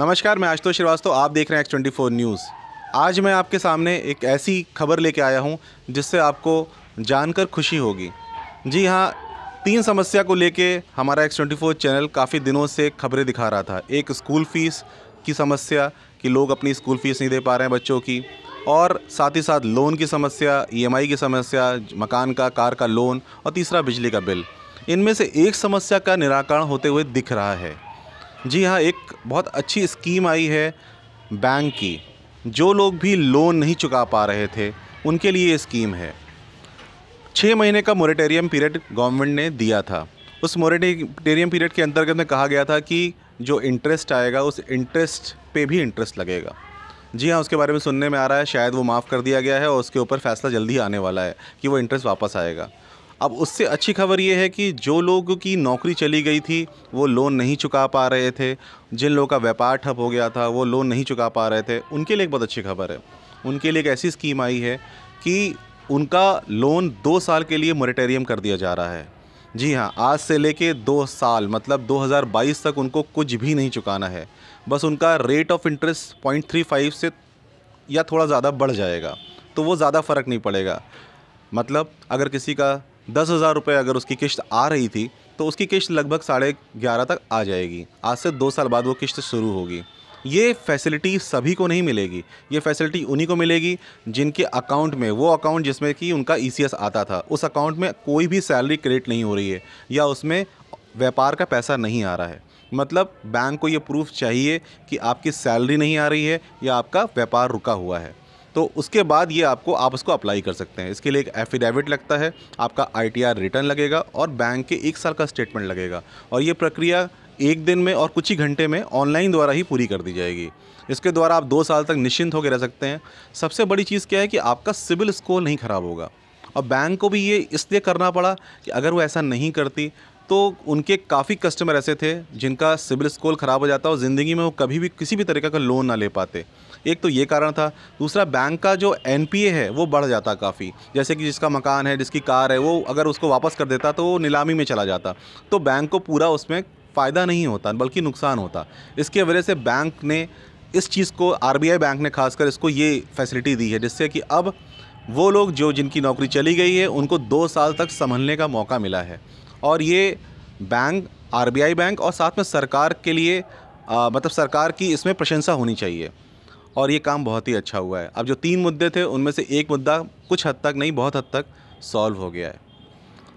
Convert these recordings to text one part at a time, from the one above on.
नमस्कार मैं आशुतोष श्रीवास्तव आप देख रहे हैं एक्स ट्वेंटी फोर न्यूज़ आज मैं आपके सामने एक ऐसी खबर लेके आया हूँ जिससे आपको जानकर खुशी होगी जी हाँ तीन समस्या को लेके हमारा एक्स ट्वेंटी फोर चैनल काफ़ी दिनों से खबरें दिखा रहा था एक स्कूल फ़ीस की समस्या कि लोग अपनी स्कूल फ़ीस नहीं दे पा रहे हैं बच्चों की और साथ ही साथ लोन की समस्या ई e की समस्या मकान का कार का लोन और तीसरा बिजली का बिल इनमें से एक समस्या का निराकरण होते हुए दिख रहा है जी हाँ एक बहुत अच्छी स्कीम आई है बैंक की जो लोग भी लोन नहीं चुका पा रहे थे उनके लिए ये स्कीम है छः महीने का मोरेटेरियम पीरियड गवर्नमेंट ने दिया था उस मोरेटेरियम पीरियड के अंतर्गत में कहा गया था कि जो इंटरेस्ट आएगा उस इंटरेस्ट पे भी इंटरेस्ट लगेगा जी हाँ उसके बारे में सुनने में आ रहा है शायद वो माफ़ कर दिया गया है और उसके ऊपर फैसला जल्दी आने वाला है कि वो इंटरेस्ट वापस आएगा अब उससे अच्छी खबर ये है कि जो लोग की नौकरी चली गई थी वो लोन नहीं चुका पा रहे थे जिन लोगों का व्यापार ठप हो गया था वो लोन नहीं चुका पा रहे थे उनके लिए एक बहुत अच्छी खबर है उनके लिए एक ऐसी स्कीम आई है कि उनका लोन दो साल के लिए मोरेटेरियम कर दिया जा रहा है जी हाँ आज से लेके दो साल मतलब 2022 तक उनको कुछ भी नहीं चुकाना है बस उनका rate of interest point three five से या थोड़ा ज़्यादा बढ़ जाएगा तो वो ज़्यादा फ़र्क नहीं पड़ेगा मतलब अगर किसी का दस हज़ार रुपये अगर उसकी किश्त आ रही थी तो उसकी किश्त लगभग साढ़े ग्यारह तक आ जाएगी आज से दो साल बाद वो किश्त शुरू होगी ये फैसिलिटी सभी को नहीं मिलेगी ये फैसिलिटी उन्हीं को मिलेगी जिनके अकाउंट में वो अकाउंट जिसमें कि उनका ई e आता था उस अकाउंट में कोई भी सैलरी क्रेडिट नहीं हो रही है या उसमें व्यापार का पैसा नहीं आ रहा है मतलब बैंक को ये प्रूफ चाहिए कि आपकी सैलरी नहीं आ रही है या आपका व्यापार रुका हुआ है तो उसके बाद ये आपको आप उसको अप्लाई कर सकते हैं इसके लिए एक एफिडेविट लगता है आपका आई रिटर्न लगेगा और बैंक के एक साल का स्टेटमेंट लगेगा और ये प्रक्रिया एक दिन में और कुछ ही घंटे में ऑनलाइन द्वारा ही पूरी कर दी जाएगी इसके द्वारा आप दो साल तक निश्चिंत होकर रह सकते हैं सबसे बड़ी चीज़ क्या है कि आपका सिविल स्कोर नहीं ख़राब होगा और बैंक को भी ये इसलिए करना पड़ा कि अगर वो ऐसा नहीं करती तो उनके काफ़ी कस्टमर ऐसे थे जिनका सिविल स्कोर ख़राब हो जाता और ज़िंदगी में वो कभी भी किसी भी तरीके का लोन ना ले पाते एक तो ये कारण था दूसरा बैंक का जो एन है वो बढ़ जाता काफ़ी जैसे कि जिसका मकान है जिसकी कार है वो अगर उसको वापस कर देता तो वो नीलामी में चला जाता तो बैंक को पूरा उसमें फ़ायदा नहीं होता बल्कि नुकसान होता इसके वजह से बैंक ने इस चीज़ को आर बैंक ने खासकर इसको ये फैसिलिटी दी है जिससे कि अब वो लोग जो जिनकी नौकरी चली गई है उनको दो साल तक संभलने का मौका मिला है और ये बैंक आरबीआई बैंक और साथ में सरकार के लिए आ, मतलब सरकार की इसमें प्रशंसा होनी चाहिए और ये काम बहुत ही अच्छा हुआ है अब जो तीन मुद्दे थे उनमें से एक मुद्दा कुछ हद तक नहीं बहुत हद तक सॉल्व हो गया है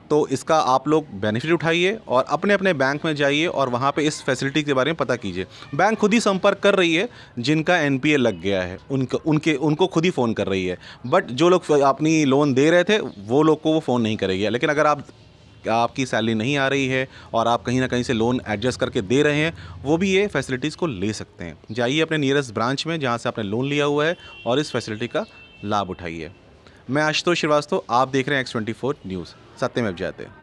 तो इसका आप लोग बेनिफिट उठाइए और अपने अपने बैंक में जाइए और वहाँ पे इस फैसिलिटी के बारे में पता कीजिए बैंक खुद ही संपर्क कर रही है जिनका एन लग गया है उनका उनके उनको खुद ही फ़ोन कर रही है बट जो लोग अपनी लोन दे रहे थे वो लोग को वो फ़ोन नहीं करेगी लेकिन अगर आप आपकी सैलरी नहीं आ रही है और आप कहीं ना कहीं से लोन एडजस्ट करके दे रहे हैं वो भी ये फैसिलिटीज़ को ले सकते हैं जाइए अपने नियरेस्ट ब्रांच में जहाँ से आपने लोन लिया हुआ है और इस फैसिलिटी का लाभ उठाइए मैं आशुतोष श्रीवास्तव आप देख रहे हैं एक्स ट्वेंटी फोर न्यूज़ सत्यमेव जयते